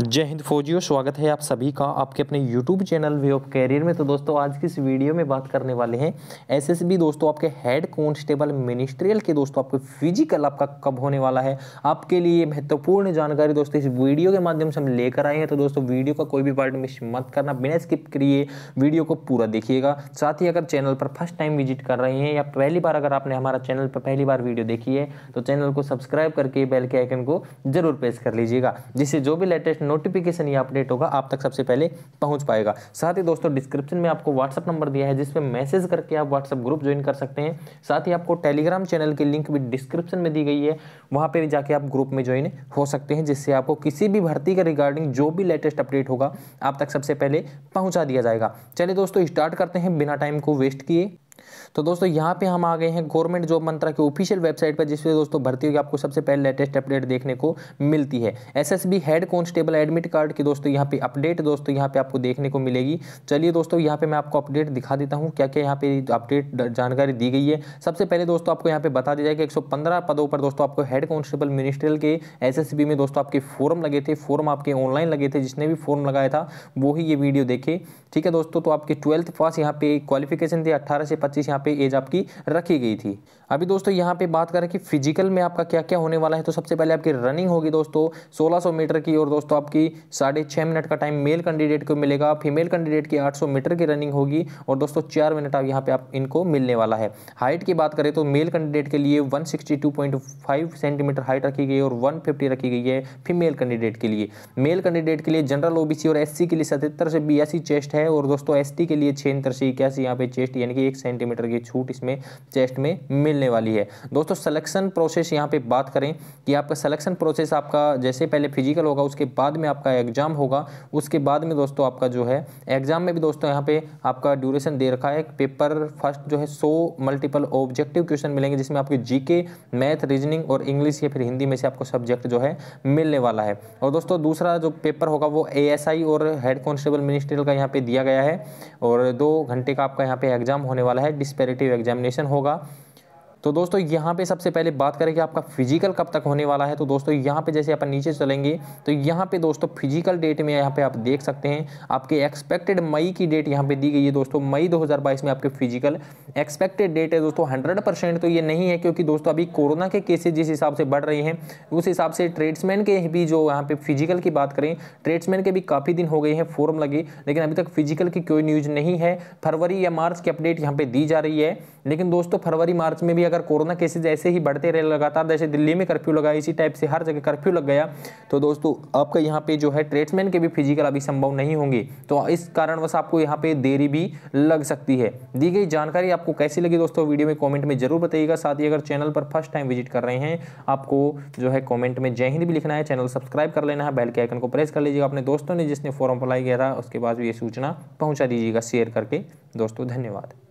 जय हिंद फौजियों स्वागत है आप सभी का आपके अपने YouTube channel way of career में तो दोस्तों आज की इस वीडियो में बात करने वाले हैं एसएसबी दोस्तों आपके हेड कॉन्स्टेबल मिनिस्ट्रियल के दोस्तों आपके फिजिकल आपका कब होने वाला है आपके लिए महत्वपूर्ण जानकारी दोस्तों इस वीडियो के माध्यम से हम लेकर आए हैं तो दोस्तों वीडियो का कोई भी पार्ट मिस मत करना बिना स्किप करिए वीडियो को पूरा देखिएगा साथ ही अगर चैनल पर फर्स्ट टाइम विजिट कर रहे हैं या पहली बार अगर आपने हमारा चैनल पर पहली बार वीडियो देखी है तो चैनल को सब्सक्राइब करके बेल के आइकन को जरूर प्रेस कर लीजिएगा जिससे जो भी लेटेस्ट नोटिफिकेशन ये अपडेट होगा आप तक सबसे पहले पहुंच पाएगा साथ ही दोस्तों डिस्क्रिप्शन में आपको व्हाट्सअप नंबर दिया है जिसमें मैसेज करके आप व्हाट्सअप ग्रुप ज्वाइन कर सकते हैं साथ ही आपको टेलीग्राम चैनल की लिंक भी डिस्क्रिप्शन में दी गई है वहाँ पर जाके आप ग्रुप में ज्वाइन हो सकते हैं जिससे आपको किसी भी भर्ती के रिगार्डिंग जो भी लेटेस्ट अपडेट होगा आप तक सबसे पहले पहुँचा दिया जाएगा चलिए दोस्तों स्टार्ट करते हैं बिना टाइम को वेस्ट किए तो दोस्तों यहाँ पे हम आ गए हैं गवर्नमेंट जॉब मंत्रा के ऑफिशियल वेबसाइट पर जिसमें दोस्तों भर्ती होगी आपको सबसे पहले लेटेस्ट अपडेट देखने को मिलती है SSB head constable admit card की दोस्तों यहाँ पे अपडेट दोस्तों यहाँ पे आपको देखने को मिलेगी चलिए दोस्तों यहाँ पे मैं आपको अपडेट दिखा देता हूँ क्या क्या यहाँ पे अपडेट जानकारी दी गई है सबसे पहले दोस्तों आपको यहाँ पे बता दिया जाए कि एक पदों पर दोस्तों आपको हेड कॉन्स्टेबल मिनिस्ट्रियल के एस में दोस्तों आपके फॉर्म लगे थे फॉर्म आपके ऑनलाइन लगे थे जिसने भी फॉर्म लगाया था वो ही ये वीडियो देखे ठीक है दोस्तों तो आपके ट्वेल्थ पास यहाँ पे क्वालिफिकेशन थे अट्ठारह से पच्चीस पच्चीस यहाँ पे एज आपकी रखी गई थी अभी दोस्तों यहाँ पे बात करें कि फिजिकल में आपका क्या क्या होने वाला है तो सबसे पहले आपकी रनिंग होगी दोस्तों 1600 मीटर की और दोस्तों आपकी साढ़े छः मिनट का टाइम मेल कैंडिडेट को मिलेगा फीमेल कैंडिडेट की 800 मीटर की रनिंग होगी और दोस्तों चार मिनट आप यहाँ पे आप इनको मिलने वाला है हाइट की बात करें तो मेल कैंडिडेट के लिए वन सेंटीमीटर हाइट रखी गई और वन रखी गई है फीमेल कैंडिडेट के लिए मेल कैंडिडेट के लिए जनरल ओ और एस के लिए सतहत्तर से बयासी चेस्ट है और दोस्तों एस के लिए इंतर से इक्यासी यहाँ पे चेस्ट यानी कि एक सेंटीमीटर सेंटीमीटर की छूट इसमें चेस्ट में मिलने वाली है दोस्तों सलेक्शन प्रोसेस यहाँ पे बात करें कि आपका सलेक्शन प्रोसेस आपका जैसे पहले फिजिकल होगा उसके बाद में आपका एग्जाम होगा उसके बाद में दोस्तों आपका जो है एग्जाम में भी दोस्तों यहाँ पे आपका ड्यूरेशन दे रखा है पेपर फर्स्ट जो है सो मल्टीपल ऑब्जेक्टिव क्वेश्चन मिलेंगे जिसमें आपके जीके मैथ रीजनिंग और इंग्लिश या फिर हिंदी में से आपको सब्जेक्ट जो है मिलने वाला है और दोस्तों दूसरा जो पेपर होगा वो ए और हेड कॉन्स्टेबल मिनिस्ट्रियल का यहाँ पे दिया गया है और दो घंटे का आपका यहाँ पे एग्जाम होने वाला है डिस्पेरेटिव एग्जामिनेशन होगा तो दोस्तों यहाँ पे सबसे पहले बात करें कि आपका फिजिकल कब तक होने वाला है तो दोस्तों यहाँ पे जैसे अपन नीचे चलेंगे तो यहाँ पे दोस्तों फिजिकल डेट में यहाँ पे आप देख सकते हैं आपके एक्सपेक्टेड मई की डेट यहाँ पे दी गई है दोस्तों मई 2022 में आपके फिजिकल एक्सपेक्टेड डेट है दोस्तों हंड्रेड परसेंट तो ये नहीं है क्योंकि दोस्तों अभी कोरोना के केसेज जिस हिसाब से बढ़ रहे हैं उस हिसाब से ट्रेड्समैन के भी जो यहाँ पे फिजिकल की बात करें ट्रेड्समैन के भी काफ़ी दिन हो गए हैं फॉर्म लगे लेकिन अभी तक फिजिकल की कोई न्यूज़ नहीं है फरवरी या मार्च की अपडेट यहाँ पर दी जा रही है लेकिन दोस्तों फरवरी मार्च में भी दिल्ली अगर कोरोना केसेज ऐसे ही बढ़ते रहे लगातार जैसे दिल्ली में कर्फ्यू लगा इसी टाइप से हर जगह कर्फ्यू लग गया तो दोस्तों आपका यहाँ पे जो है ट्रेड्समैन के भी फिजिकल अभी संभव नहीं होंगे तो इस कारणवश आपको यहाँ पे देरी भी लग सकती है दी गई जानकारी आपको कैसी लगी दोस्तों वीडियो में कॉमेंट में जरूर बताइएगा साथ ही अगर चैनल पर फर्स्ट टाइम विजिट कर रहे हैं आपको जो है कॉमेंट में जय हिंद भी लिखना है चैनल सब्सक्राइब कर लेना है बैल के आइकन को प्रेस कर लीजिएगा अपने दोस्तों ने जिसने फॉर्म अप्लाई किया था उसके बाद भी ये सूचना पहुँचा दीजिएगा शेयर करके दोस्तों धन्यवाद